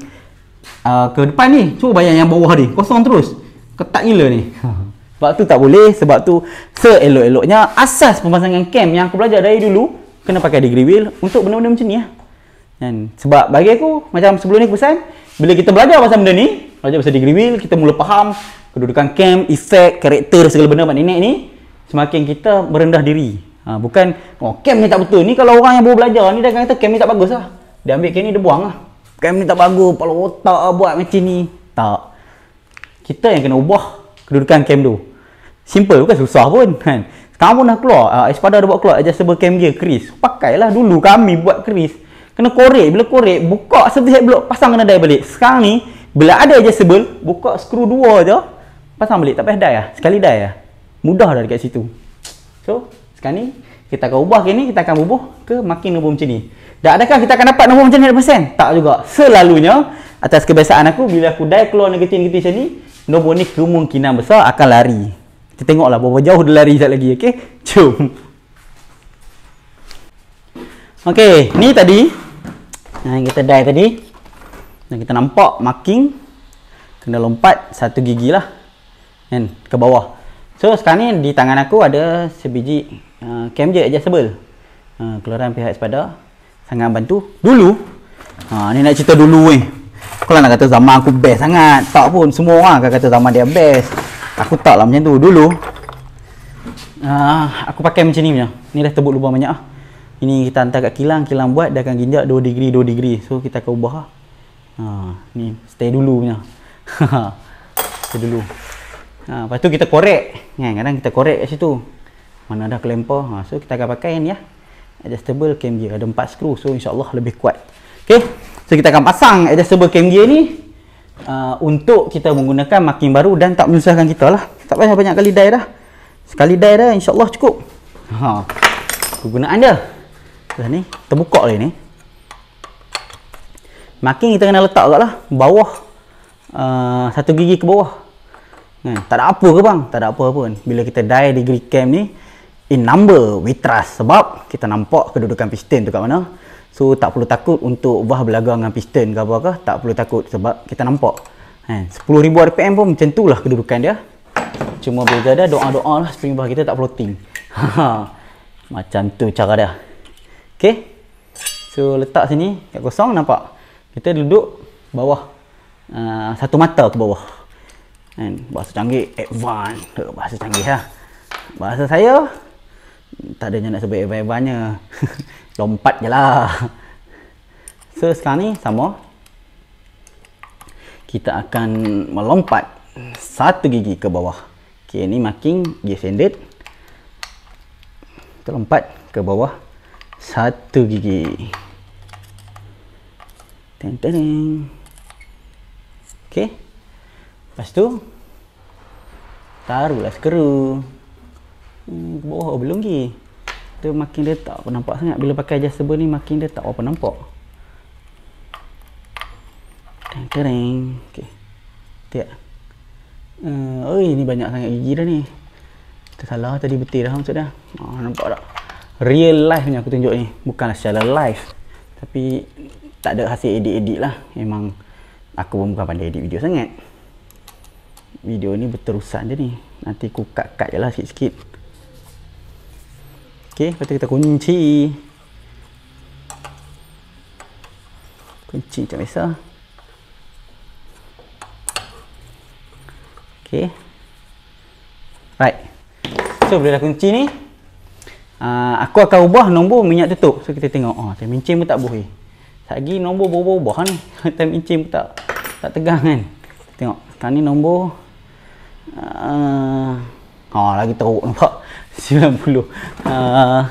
uh, ke depan ni cuba bayang yang bawah ni kosong terus ketat gila ni [laughs] Sebab tu tak boleh Sebab tu Seelok-eloknya Asas pemasangan cam Yang aku belajar dari dulu Kena pakai degree wheel Untuk benda-benda macam ni lah Dan Sebab bagi aku Macam sebelum ni aku pesan Bila kita belajar pasal benda ni Belajar pasal degree wheel Kita mula faham Kedudukan cam Efek Karakter Segala benda mak nenek ni Semakin kita merendah diri ha, Bukan oh, Cam ni tak betul Ni kalau orang yang baru belajar Ni dia akan kata cam ni tak bagus lah Dia ambil cam ni dia buang lah Cam ni tak bagus Kalau otak lah buat macam ni Tak Kita yang kena ubah kedudukan cam tu Simple bukan susah pun kan. pun nak keluar, uh, ah, Espada dah buat keluar adjustable cam gear kris. Pakailah dulu kami buat kris. Kena korek, bila korek, buka service head block, pasang kena die balik. Sekarang ni, bila ada adjustable, buka skru dua je, pasang balik. Tak payah die lah. Sekali die lah. Mudah dah dekat situ. So, sekarang ni, kita akan ubah ke ni, kita akan bubuh ke makin nombor macam ni. Dan adakah kita akan dapat nombor macam ni 100%? Tak juga. Selalunya, atas kebiasaan aku, bila aku dah keluar negatif-negatif macam ni, nombor ni kemungkinan besar akan lari. Kita tengoklah berapa jauh dia lari sekejap lagi. Okay? Jom. Okay. Ni tadi. Yang kita dah tadi. Yang kita nampak marking. Kena lompat satu gigi lah. Kan? Ke bawah. So sekarang ni di tangan aku ada sebiji uh, camjet adjustable. Uh, keluaran pihak sepada. Sangat bantu. Dulu. Ha, uh, ni nak cerita dulu weh. Kalau nak kata zaman aku best sangat. Tak pun semua orang akan kata zaman dia best. Aku tak lah macam tu Dulu Uh, aku pakai macam ni punya. Ni dah tebuk lubang banyak ah. Ini kita hantar kat kilang, kilang buat dia akan ginjak 2 degree 2 degree. So kita akan ubah lah. ah. uh, ni stay dulu punya. [laughs] stay dulu. Ha, uh, lepas tu kita korek. Kan kadang kita korek kat situ. Mana dah kelempar. Ha, uh, so kita akan pakai ni ya. Adjustable cam gear ada 4 skru. So insya-Allah lebih kuat. Okay, So kita akan pasang adjustable cam gear ni uh, untuk kita menggunakan makin baru dan tak menyusahkan kita lah tak payah banyak kali dye dah sekali dye dah insyaAllah cukup ha. kegunaan dia dah ni terbuka lah ni makin kita kena letak kat lah bawah uh, satu gigi ke bawah hmm. tak ada apa ke bang tak ada apa pun bila kita di degree cam ni in number we trust sebab kita nampak kedudukan piston tu kat mana So tak perlu takut untuk wah belagang dengan piston ke apa ke Tak perlu takut sebab kita nampak eh, 10,000 RPM pun macam tu lah kedudukan dia Cuma beza dia doa-doa lah spring bar kita tak floating ha, ha. Macam tu cara dia Okay So letak sini kat kosong nampak Kita duduk bawah uh, Satu mata ke bawah And, Bahasa canggih advance Bahasa canggih lah Bahasa saya tak ada nak sebut advance-nya [laughs] lompat je lah so sekarang ni sama kita akan melompat satu gigi ke bawah ok ni marking gear standard kita lompat ke bawah satu gigi teng teng teng ok lepas tu taruhlah skru hmm, bawah belum lagi dia makin dia tak nampak sangat bila pakai adjustable ni makin dia tak apa nampak tering eh, tering ok tiap hmm, eh, oi ni banyak sangat gigi dah ni tersalah tadi betul dah maksud dah oh, nampak tak real life ni aku tunjuk ni bukanlah secara live tapi tak ada hasil edit-edit lah memang aku pun bukan pandai edit video sangat video ni berterusan je ni nanti aku cut-cut je lah sikit-sikit Okey, lepas tu kita kunci. Kunci macam biasa. Okey. Right. So, bila dah kunci ni, ah, aku akan ubah nombor minyak tutup. So, kita tengok. Oh, time incin pun tak buih. Eh. Sagi nombor berubah-ubah ni. [laughs] time incin pun tak, tak tegang kan. tengok. Sekarang ni nombor... Uh, oh, lagi teruk nampak. 90 uh, ah,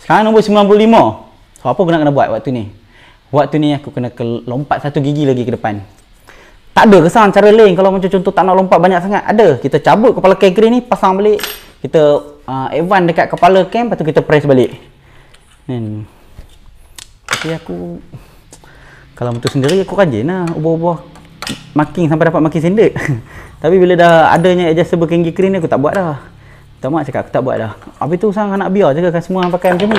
Sekarang nombor 95 So apa aku nak kena buat waktu ni Waktu ni aku kena ke lompat satu gigi lagi ke depan Tak ada kesan cara lain Kalau macam contoh tak nak lompat banyak sangat Ada Kita cabut kepala kegri ni Pasang balik Kita uh, ah, Evan dekat kepala kem Lepas tu kita press balik Then. Tapi aku Kalau betul sendiri aku rajin lah Ubah-ubah Marking sampai dapat marking sendek [laughs] Tapi bila dah adanya adjustable kenggi kering ni aku tak buat dah tak mak cakap aku tak buat dah. Apa tu sang nak biar je kan semua pakai macam ni.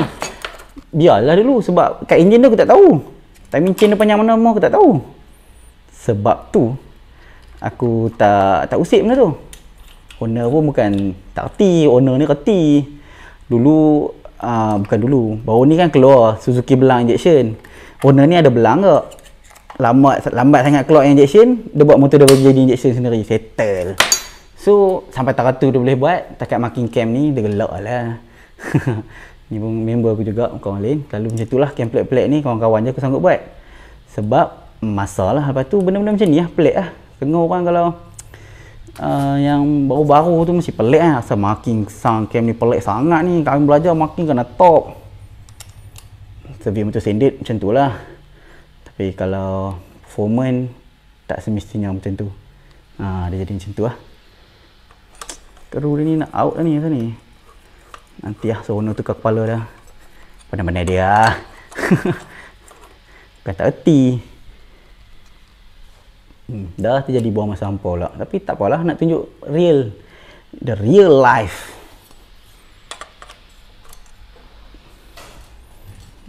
Biarlah dulu sebab kat enjin tu aku tak tahu. Timing chain dia panjang mana mau aku tak tahu. Sebab tu aku tak tak usik benda tu. Owner pun bukan tak reti, owner ni reti. Dulu uh, bukan dulu. Baru ni kan keluar Suzuki belang injection. Owner ni ada belang ke? Lambat lambat sangat keluar injection, dia buat motor dia jadi injection sendiri. Settle. So sampai tarah tu dia boleh buat Takat marking camp ni dia gelak lah [laughs] Ni pun member aku juga kawan lain Lalu macam tu lah camp pelik-pelik ni kawan-kawan je aku sanggup buat Sebab masalah lepas tu benda-benda macam ni lah pelik lah Kengur orang kalau uh, yang baru-baru tu mesti pelik lah Asal marking sang camp ni pelik sangat ni Kami belajar makin kena top Servi macam sendit macam tu lah Tapi kalau performance tak semestinya macam tu uh, Dia jadi macam tu lah Keru dia ni nak out lah ni asal ni. Nanti lah sono tukar kepala dia. Pandai-pandai dia. Ah. [laughs] Bukan tak erti. Hmm, dah terjadi buang masa sampah pula. Tapi tak apalah nak tunjuk real. The real life.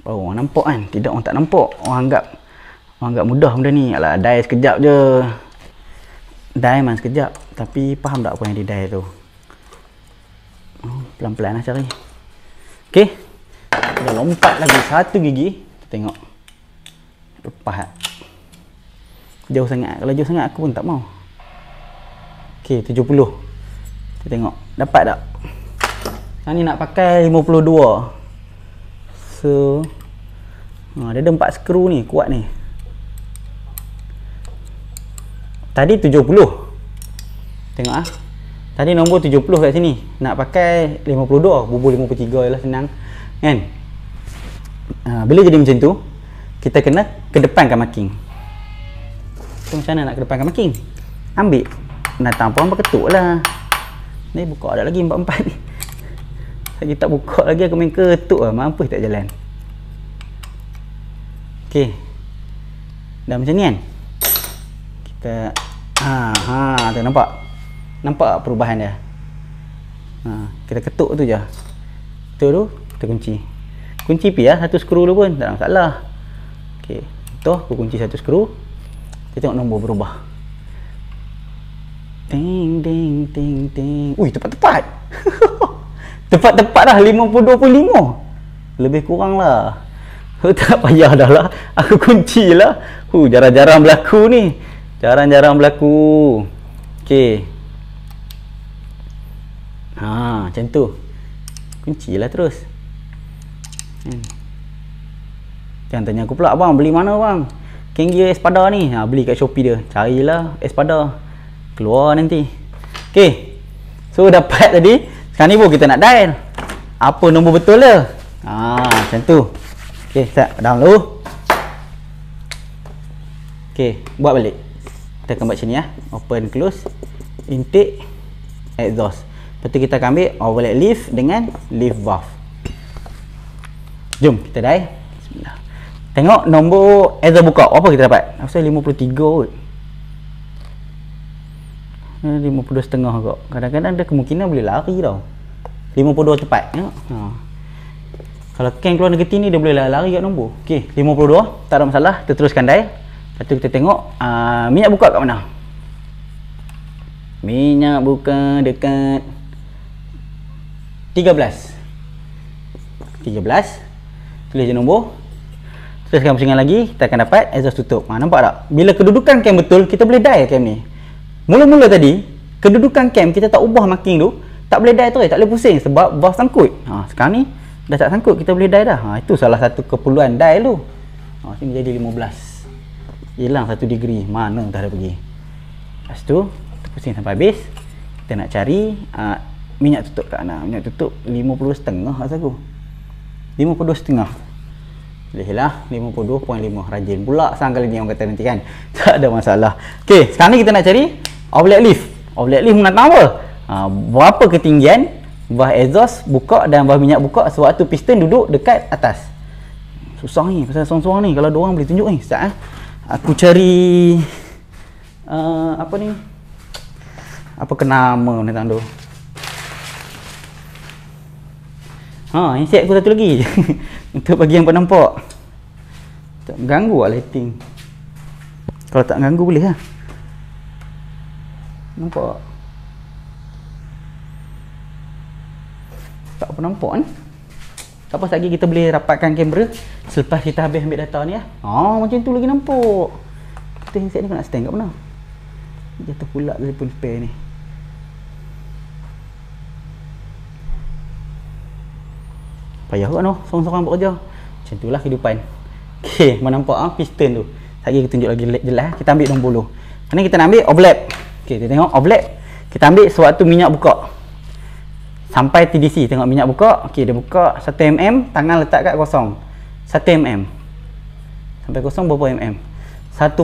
Oh, orang nampak kan? Tidak orang tak nampak. Orang anggap orang anggap mudah benda ni. Alah, die sekejap je. Die memang sekejap. Tapi faham tak apa yang di die tu? Pelan-pelan lah cari Okay Dah lompat lagi satu gigi Kita tengok Lepas tak Jauh sangat Kalau jauh sangat aku pun tak mau Okay 70 Kita tengok Dapat tak Yang ni nak pakai 52 So ha, Dia ada 4 skru ni Kuat ni Tadi 70 Tengok ah Tadi nombor 70 kat sini. Nak pakai 52, bubur 53 lah senang. Kan? Ha, bila jadi macam tu, kita kena kedepankan marking. So, macam mana nak kedepankan marking? Ambil. nak Datang pun berketuk lah. Ni buka ada lagi 44 ni. Lagi tak buka lagi aku main ketuk lah. Mampus tak jalan. Okey. Dah macam ni kan? Kita... Ah, ha, ha, tak nampak? nampak perubahan dia ha, kita ketuk tu je tu tu kita kunci kunci pi ya satu skru tu pun tak ada masalah Okay, tu aku kunci satu skru kita tengok nombor berubah ting ting ting ting ui tepat tepat tepat tepat dah 52.5 lebih kurang lah Oh, [laughs] tak payah dah lah. Aku kunci lah. Huh, jarang-jarang berlaku ni. Jarang-jarang berlaku. Okay ha macam tu kuncilah terus jangan hmm. tanya aku pula bang beli mana abang kenggir espada ni ha, beli kat shopee dia carilah espada keluar nanti ok so dapat [laughs] tadi sekarang ni pun kita nak dial apa nombor betul dia ha macam tu ok start down dulu ok buat balik kita akan sini ya open close intake exhaust Lepas tu kita akan ambil overlap lift dengan lift valve. Jom kita dai. Eh. Bismillah. Tengok nombor ether buka. Apa kita dapat? Aku 53 kot. 52 eh, setengah kot. Kadang-kadang ada kemungkinan boleh lari tau. 52 tepat. Tengok. Ha. Kalau kan keluar negeri ni dia boleh lari kat nombor. Okey, 52 tak ada masalah. Kita teruskan dai. Eh. Lepas kita tengok uh, minyak buka kat mana. Minyak buka dekat 13 13 tulis je nombor teruskan pusingan lagi kita akan dapat exhaust tutup ha, nampak tak bila kedudukan cam betul kita boleh dial cam ni mula-mula tadi kedudukan cam kita tak ubah marking tu tak boleh dial tu tak boleh pusing sebab bas sangkut ha, sekarang ni dah tak sangkut kita boleh dial dah ha, itu salah satu keperluan dial tu ha, sini jadi 15 hilang satu degree mana tak ada pergi lepas tu kita pusing sampai habis kita nak cari uh, minyak tutup tak nak minyak tutup lima puluh setengah rasa lah aku puluh setengah boleh lah lima rajin pula sang kali ni orang kata nanti kan [laughs] tak ada masalah ok sekarang ni kita nak cari oblet lift Oblet lift mengatakan apa ha, berapa ketinggian bah exhaust buka dan bah minyak buka sewaktu piston duduk dekat atas susah ni pasal seorang-seorang ni kalau diorang boleh tunjuk ni sekejap eh aku cari uh, apa ni apa kenama nama tu Ha, yang siap aku satu lagi. [laughs] Untuk bagi yang nampak. Tak ganggu lah lighting. Kalau tak ganggu boleh lah. Nampak. Tak apa nampak ni. Tak apa lagi kita boleh rapatkan kamera selepas kita habis ambil data ni ah. Ha, oh, macam tu lagi nampak. Kita headset ni kena stand kat mana? Jatuh pula telefon spare ni. payah kot noh seorang-seorang bekerja macam itulah kehidupan [laughs] okey mana nampak ah piston tu satgi kita tunjuk lagi jelas eh. kita ambil nombor 10 kena kita nak ambil overlap okey kita tengok overlap kita ambil sewaktu minyak buka sampai TDC tengok minyak buka okey dia buka 1 mm tangan letak kat kosong 1 mm sampai kosong berapa mm 1.85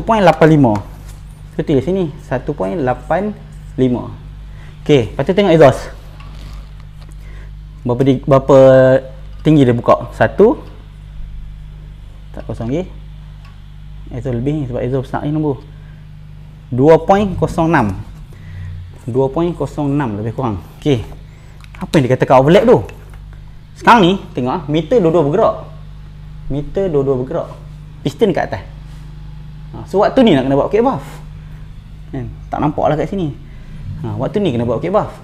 so tulis sini 1.85 okey lepas tu tengok exhaust berapa di, berapa tinggi dia buka satu tak kosong lagi itu lebih sebab itu besar ni nombor 2.06 2.06 lebih kurang okey apa yang dikatakan overlap tu sekarang ni tengok ah, meter dua-dua bergerak meter dua-dua bergerak piston kat atas ha, so waktu ni nak kena buat okay buff kan tak nampak lah kat sini ha, waktu ni kena buat okay buff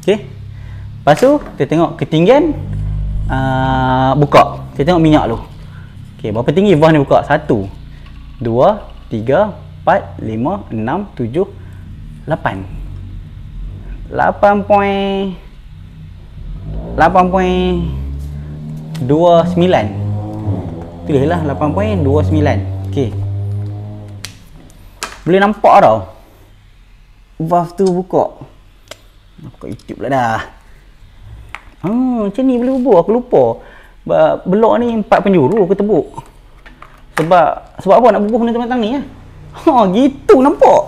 okey lepas tu kita tengok ketinggian uh, buka kita tengok minyak tu okey berapa tinggi valve ni buka 1 2 3 4 5 6 7 8 8 poin 8 poin 29 tulis lah 8 poin 29 okey boleh nampak tau valve tu buka buka YouTube lah dah Hmm, macam ni boleh bubuh. Aku lupa. belok ni empat penjuru aku tebuk. Sebab sebab apa nak bubuh benda tentang ni ya? Ha, gitu nampak.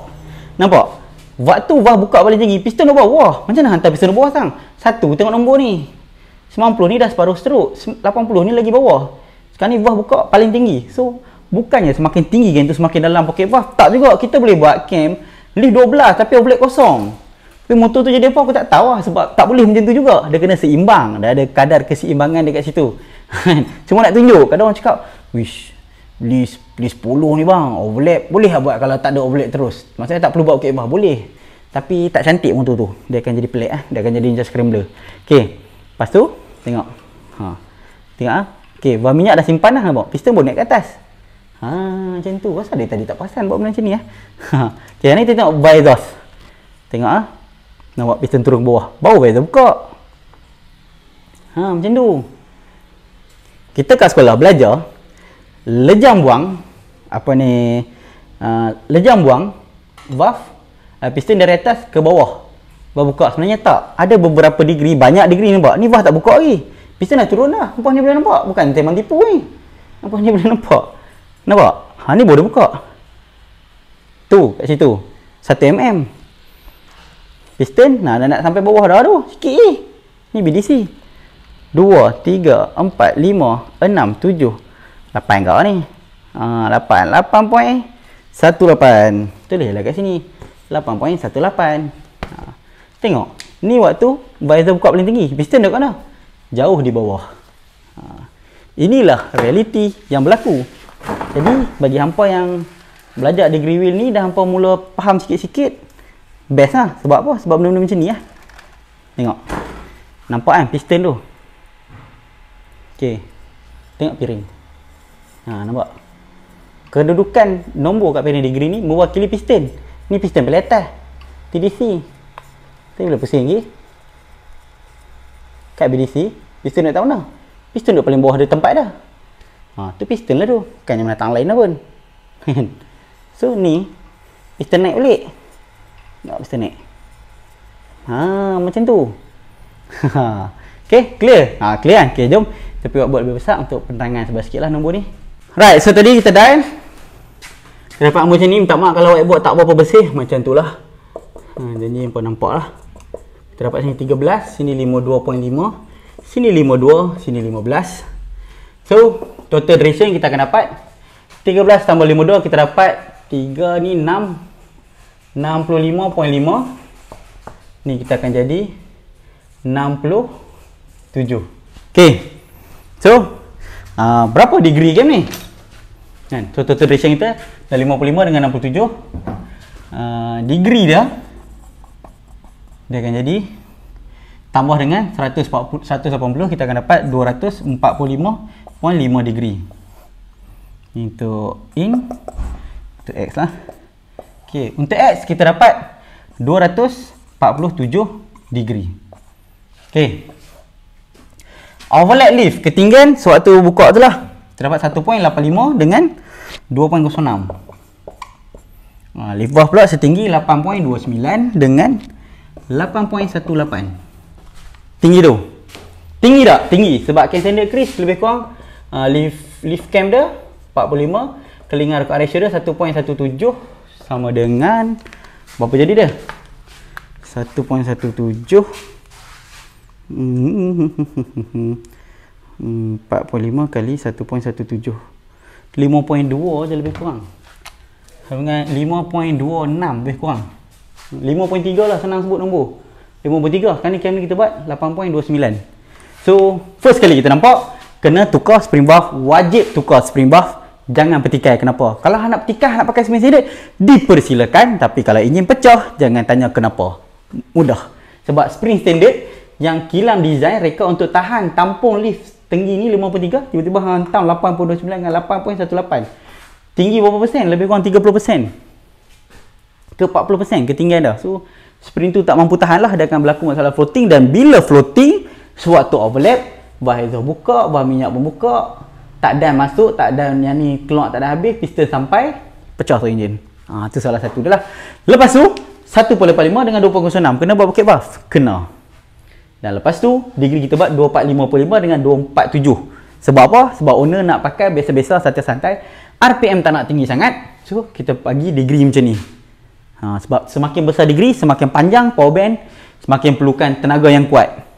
Nampak? Waktu Wah buka balik tinggi piston nak bawah. Macam mana hantar piston nak bawah sang? Satu, tengok nombor ni. 90 ni dah separuh stroke. 80 ni lagi bawah. Sekarang ni Wah buka paling tinggi. So, bukannya semakin tinggi kan tu semakin dalam poket Wah. Tak juga. Kita boleh buat cam lift 12 tapi overlap kosong. Tapi motor tu jadi apa aku tak tahu lah sebab tak boleh macam tu juga. Dia kena seimbang. Dia ada kadar keseimbangan dekat situ. [laughs] Cuma nak tunjuk. Kadang orang cakap, wish, beli, beli 10 ni bang. Overlap. Boleh lah buat kalau tak ada overlap terus. Maksudnya tak perlu buat okay, bah. Boleh. Tapi tak cantik motor tu. Dia akan jadi pelik. Eh. Dia akan jadi macam scrambler. Okay. Lepas tu, tengok. Ha. Tengok lah. Okay, bah minyak dah simpan lah bang. Piston pun naik atas. Ha, macam tu. Kenapa dia tadi tak pasang buat benda macam ni? Eh? [laughs] okay, ni kita tengok by Tengok ah. Nampak piston turun ke bawah. Bau dia buka. Ha macam tu. Kita kat sekolah belajar lejam buang apa ni uh, lejam buang valve uh, piston dari atas ke bawah. Bau buka sebenarnya tak. Ada beberapa degree, banyak degree nampak. Ni valve tak buka lagi. Piston dah turun dah. Nampak ni boleh nampak. Bukan teman tipu ni. Nampak ni boleh nampak. Nampak? Ha ni boleh buka. Tu kat situ. 1 mm piston nah dah nak sampai bawah dah tu sikit eh. ni BDC 2 3 4 5 6 7 8 kau ni ha 8 8 poin 18 boleh lah kat sini 8 poin 18 ha tengok ni waktu visor buka paling tinggi piston dekat mana jauh di bawah ha inilah realiti yang berlaku jadi bagi hangpa yang belajar degree wheel ni dah hangpa mula faham sikit-sikit best lah sebab apa sebab benda-benda macam ni lah tengok nampak kan piston tu Okay, tengok piring ha nampak kedudukan nombor kat piring degree ni mewakili piston ni piston paling atas TDC Tengok bila pusing lagi kat BDC piston duduk tak mana piston duduk paling bawah ada tempat dah ha tu piston lah tu bukannya menatang lain lah pun [laughs] so ni piston naik balik tak mesti naik. Ha macam tu. Ha. [laughs] Okay clear. Ha clear kan? Okey, jom Tapi buat buat lebih besar untuk penerangan sebab lah nombor ni. Right, so tadi kita dial. Kita dapat nombor macam ni, minta maaf kalau whiteboard tak berapa bersih macam tu lah. Ha, jadi pun nampak lah. Kita dapat sini 13, sini 52.5, sini 52, sini 15. So, total duration kita akan dapat 13 tambah 52 kita dapat 3 ni 6 65.5 ni kita akan jadi 67 ok so uh, berapa degree game ni kan so total ratio kita dah 55 dengan 67 uh, degree dia dia akan jadi tambah dengan 140, 180 kita akan dapat 245.5 degree untuk in untuk x lah Okey, untuk X kita dapat 247 degree. Okey. Overlap lift ketinggian sewaktu buka tu lah. Kita dapat 1.85 dengan 2.06. Ha, ah, lift bawah pula setinggi 8.29 dengan 8.18. Tinggi tu. Tinggi tak? Tinggi. Sebab cam standard Chris lebih kurang uh, lift, lift cam dia 45. Kelingar kat ratio dia 1.17 sama dengan berapa jadi dia? 1.17 4.5 [laughs] kali 1.17 5.2 je lebih kurang 5.26 lebih kurang 5.3 lah senang sebut nombor 5.3 kan ni cam kita buat 8.29 so first kali kita nampak kena tukar spring buff wajib tukar spring buff jangan petikai kenapa. Kalau nak petikai, nak pakai semen sidik, dipersilakan. Tapi kalau ingin pecah, jangan tanya kenapa. Mudah. Sebab spring standard yang kilang design reka untuk tahan tampung lift tinggi ni 53, tiba-tiba hantam 8.29 dengan 8.18. Tinggi berapa persen? Lebih kurang 30 persen. Ke 40 persen ketinggian dah. So, spring tu tak mampu tahan lah. Dia akan berlaku masalah floating. Dan bila floating, sewaktu overlap, bahan buka, bahan minyak membuka, tak ada masuk, tak ada, yang ni keluar tak ada habis, piston sampai pecah tu enjin. Ha, tu salah satu dia lah. Lepas tu, 1.85 dengan 2.06 kena buat bucket valve? Kena. Dan lepas tu, degree kita buat 2.45 dengan 2.47. Sebab apa? Sebab owner nak pakai biasa-biasa santai-santai. RPM tak nak tinggi sangat. So, kita bagi degree macam ni. Ha, sebab semakin besar degree, semakin panjang power band, semakin perlukan tenaga yang kuat.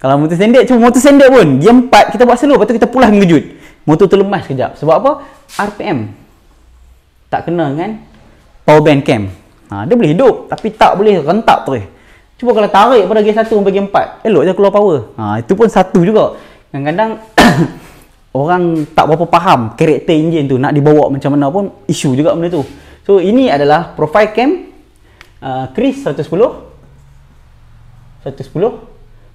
Kalau motor standard cuma motor standard pun dia empat kita buat slow patut kita pulas mengejut. Motor terlemas kejap. Sebab apa? RPM tak kena kan power band cam. Ha, dia boleh hidup tapi tak boleh rentak tu. Cuba kalau tarik pada gear 1 sampai gear 4, elok je keluar power. Ha, itu pun satu juga. Kadang-kadang [coughs] orang tak berapa faham karakter engine tu nak dibawa macam mana pun isu juga benda tu. So ini adalah profile cam uh, Chris 110 110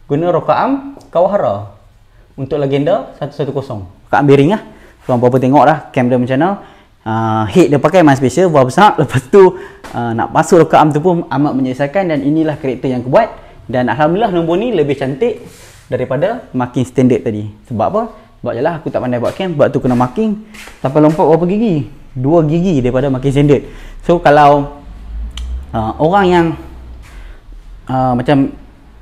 guna rokaam kawahara untuk legenda 110 rokaam bearing lah korang apa-apa tengok lah cam dia macam mana uh, head dia pakai memang special buah besar [laughs] lepas tu uh, nak pasuk rokaam tu pun amat menyelesaikan dan inilah karakter yang aku buat dan Alhamdulillah nombor ni lebih cantik daripada marking standard tadi sebab apa? sebab je aku tak pandai buat cam sebab tu kena marking sampai lompat berapa gigi? dua gigi daripada marking standard so kalau uh, orang yang uh, macam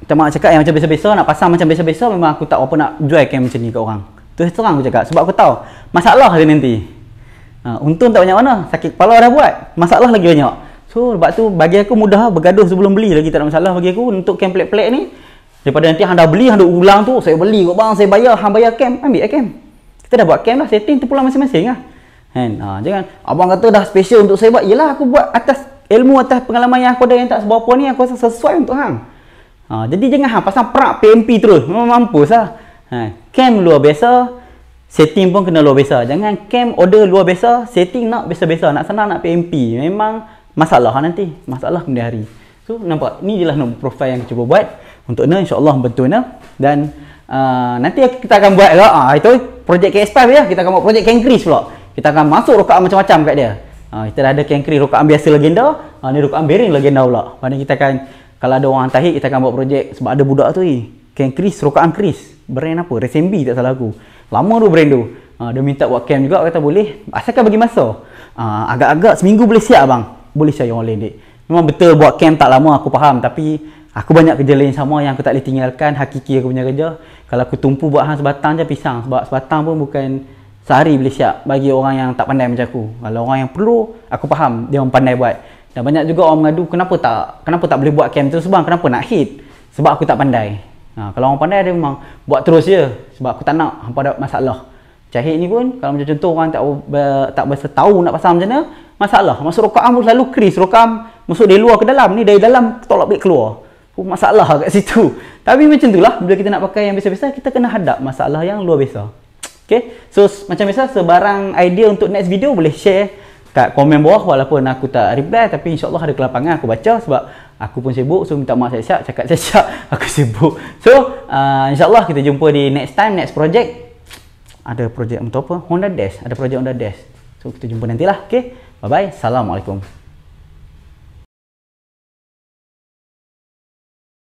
macam mak cakap yang eh, macam biasa-biasa nak pasang macam biasa-biasa memang aku tak apa nak jual cam macam ni kat orang. Terus terang aku cakap sebab aku tahu masalah hari nanti. Ha, untung tak banyak mana sakit kepala dah buat masalah lagi banyak so sebab tu bagi aku mudah lah, bergaduh sebelum beli lagi tak ada masalah bagi aku untuk cam plek pelik ni daripada nanti anda beli anda ulang tu saya beli kot bang saya bayar hang bayar cam ambil lah cam kita dah buat cam lah setting tu pulang masing-masing lah kan ha, jangan abang kata dah special untuk saya buat yelah aku buat atas ilmu atas pengalaman yang aku ada yang tak seberapa ni aku rasa sesuai untuk hang Ha, jadi jangan ha, pasang perak PMP terus. Memang mampus lah. Ha, cam luar biasa, setting pun kena luar biasa. Jangan cam order luar biasa, setting nak biasa-biasa. Nak senang nak PMP. Memang masalah nanti. Masalah kemudian hari. So nampak, ni ialah nombor profile yang cuba buat. Untuk ni insyaAllah betul ni. Dan uh, nanti kita akan buat lah. Ha, itu projek KS5 ya. Kita akan buat projek Kangris pula. Kita akan masuk rokaan macam-macam kat dia. Ha, kita dah ada Kangris rokaan biasa legenda. Ha, ni rokaan bearing legenda pula. Mana kita akan kalau ada orang tahir kita akan buat projek sebab ada budak tu ni eh. Ken Chris Rokaan Chris brand apa Resembi tak salah aku lama tu brand tu ha, dia minta buat camp juga kata boleh asalkan bagi masa ha, agak-agak seminggu boleh siap bang. boleh siap saya online dek memang betul buat camp tak lama aku faham tapi aku banyak kerja lain sama yang aku tak boleh tinggalkan hakiki aku punya kerja kalau aku tumpu buat hang sebatang je pisang sebab sebatang pun bukan sehari boleh siap bagi orang yang tak pandai macam aku kalau orang yang perlu aku faham dia orang pandai buat dan banyak juga orang mengadu kenapa tak kenapa tak boleh buat camp terus bang? Kenapa nak hit? Sebab aku tak pandai. Ha, kalau orang pandai dia memang buat terus je sebab aku tak nak hampa ada masalah. Jahit ni pun kalau macam contoh orang tak uh, tak biasa tahu nak pasang macam mana, masalah. Masuk rokaam pun selalu kris rokaam masuk dari luar ke dalam ni dari dalam tolak balik keluar. Oh, masalah kat situ. [laughs] Tapi macam itulah bila kita nak pakai yang biasa-biasa kita kena hadap masalah yang luar biasa. Okay, so macam biasa sebarang idea untuk next video boleh share kat komen bawah walaupun aku tak reply tapi insyaallah ada kelapangan aku baca sebab aku pun sibuk so minta maaf saya siap cakap saya [laughs] siap aku sibuk so uh, insyaallah kita jumpa di next time next project ada projek untuk apa Honda Dash ada projek Honda Dash so kita jumpa nantilah okey bye bye assalamualaikum